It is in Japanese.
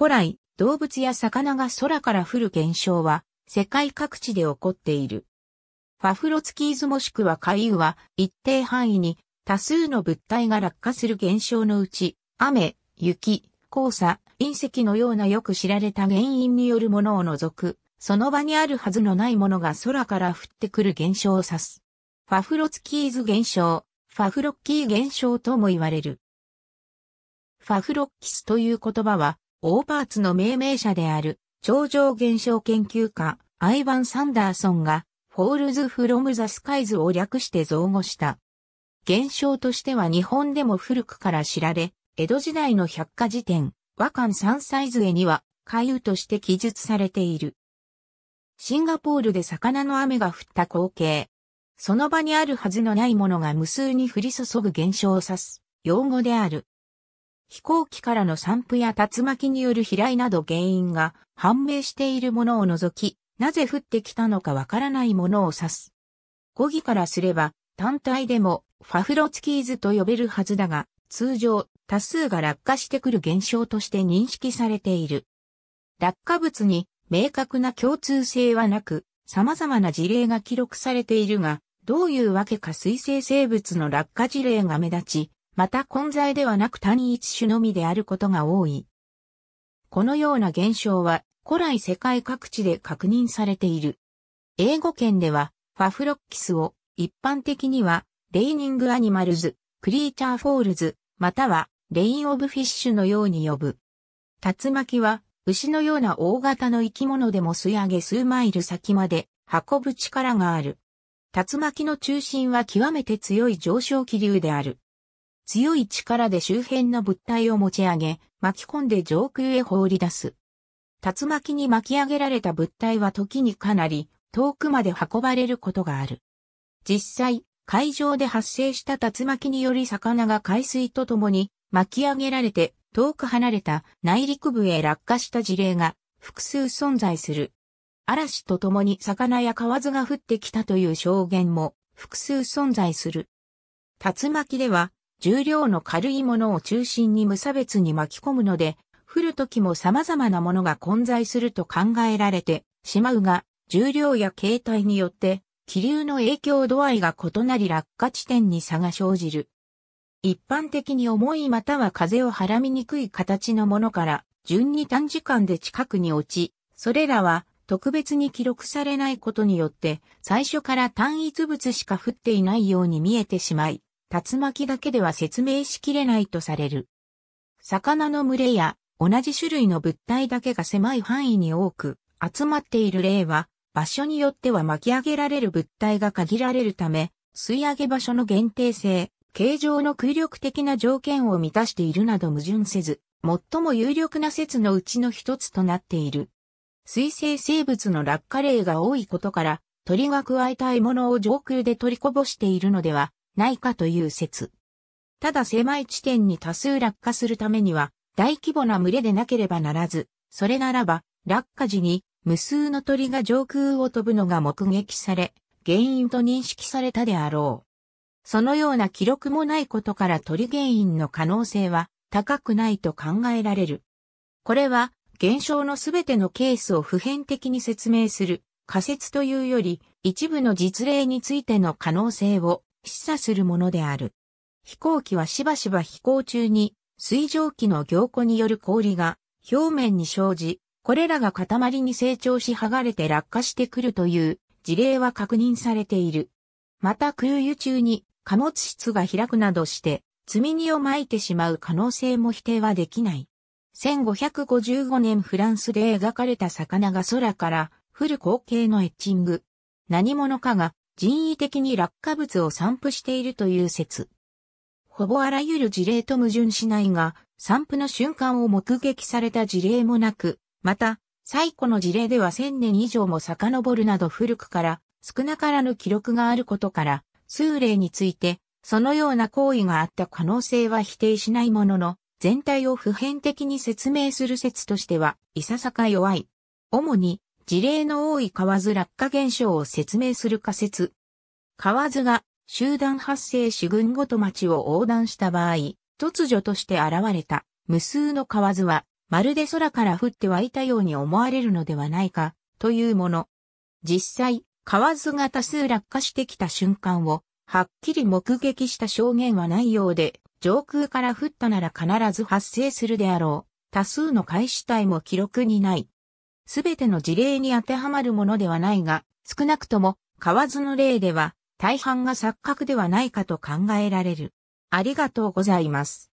古来、動物や魚が空から降る現象は、世界各地で起こっている。ファフロツキーズもしくは海雨は、一定範囲に、多数の物体が落下する現象のうち、雨、雪、黄砂、隕石のようなよく知られた原因によるものを除く、その場にあるはずのないものが空から降ってくる現象を指す。ファフロツキーズ現象、ファフロッキー現象とも言われる。ファフロッキスという言葉は、オーバーツの命名者である、超常現象研究家、アイヴァン・サンダーソンが、フォールズ・フロム・ザ・スカイズを略して造語した。現象としては日本でも古くから知られ、江戸時代の百科事典、和漢三歳絵には、海遊として記述されている。シンガポールで魚の雨が降った光景。その場にあるはずのないものが無数に降り注ぐ現象を指す、用語である。飛行機からの散布や竜巻による飛来など原因が判明しているものを除き、なぜ降ってきたのかわからないものを指す。語義からすれば、単体でもファフロツキーズと呼べるはずだが、通常多数が落下してくる現象として認識されている。落下物に明確な共通性はなく、様々な事例が記録されているが、どういうわけか水生生物の落下事例が目立ち、また混在ではなく単一種のみであることが多い。このような現象は古来世界各地で確認されている。英語圏ではファフロッキスを一般的にはレイニングアニマルズ、クリーチャーフォールズ、またはレインオブフィッシュのように呼ぶ。竜巻は牛のような大型の生き物でも吸い上げ数マイル先まで運ぶ力がある。竜巻の中心は極めて強い上昇気流である。強い力で周辺の物体を持ち上げ、巻き込んで上空へ放り出す。竜巻に巻き上げられた物体は時にかなり遠くまで運ばれることがある。実際、海上で発生した竜巻により魚が海水とともに巻き上げられて遠く離れた内陸部へ落下した事例が複数存在する。嵐とともに魚や蛙が降ってきたという証言も複数存在する。竜巻では重量の軽いものを中心に無差別に巻き込むので、降る時も様々なものが混在すると考えられてしまうが、重量や形態によって、気流の影響度合いが異なり落下地点に差が生じる。一般的に重いまたは風をはらみにくい形のものから、順に短時間で近くに落ち、それらは特別に記録されないことによって、最初から単一物しか降っていないように見えてしまい、竜巻だけでは説明しきれないとされる。魚の群れや同じ種類の物体だけが狭い範囲に多く集まっている例は、場所によっては巻き上げられる物体が限られるため、吸い上げ場所の限定性、形状の空力的な条件を満たしているなど矛盾せず、最も有力な説のうちの一つとなっている。水生生物の落下例が多いことから、鳥が加えたいものを上空で取りこぼしているのではないかという説。ただ狭い地点に多数落下するためには、大規模な群れでなければならず、それならば、落下時に無数の鳥が上空を飛ぶのが目撃され、原因と認識されたであろう。そのような記録もないことから鳥原因の可能性は高くないと考えられる。これは現象のすべてのケースを普遍的に説明する仮説というより一部の実例についての可能性を示唆するものである。飛行機はしばしば飛行中に水蒸気の凝固による氷が表面に生じ、これらが塊に成長し剥がれて落下してくるという事例は確認されている。また空輸中に貨物室が開くなどして積み荷を撒いてしまう可能性も否定はできない。1555年フランスで描かれた魚が空から降る光景のエッチング。何者かが人為的に落下物を散布しているという説。ほぼあらゆる事例と矛盾しないが、散布の瞬間を目撃された事例もなく、また、最古の事例では1000年以上も遡るなど古くから少なからぬ記録があることから、数例について、そのような行為があった可能性は否定しないものの、全体を普遍的に説明する説としては、いささか弱い。主に、事例の多い河津落下現象を説明する仮説。河津が集団発生し群ごと町を横断した場合、突如として現れた無数の河津は、まるで空から降って湧いたように思われるのではないか、というもの。実際、河津が多数落下してきた瞬間を、はっきり目撃した証言はないようで、上空から降ったなら必ず発生するであろう。多数の開始体も記録にない。すべての事例に当てはまるものではないが、少なくとも、河津の例では、大半が錯覚ではないかと考えられる。ありがとうございます。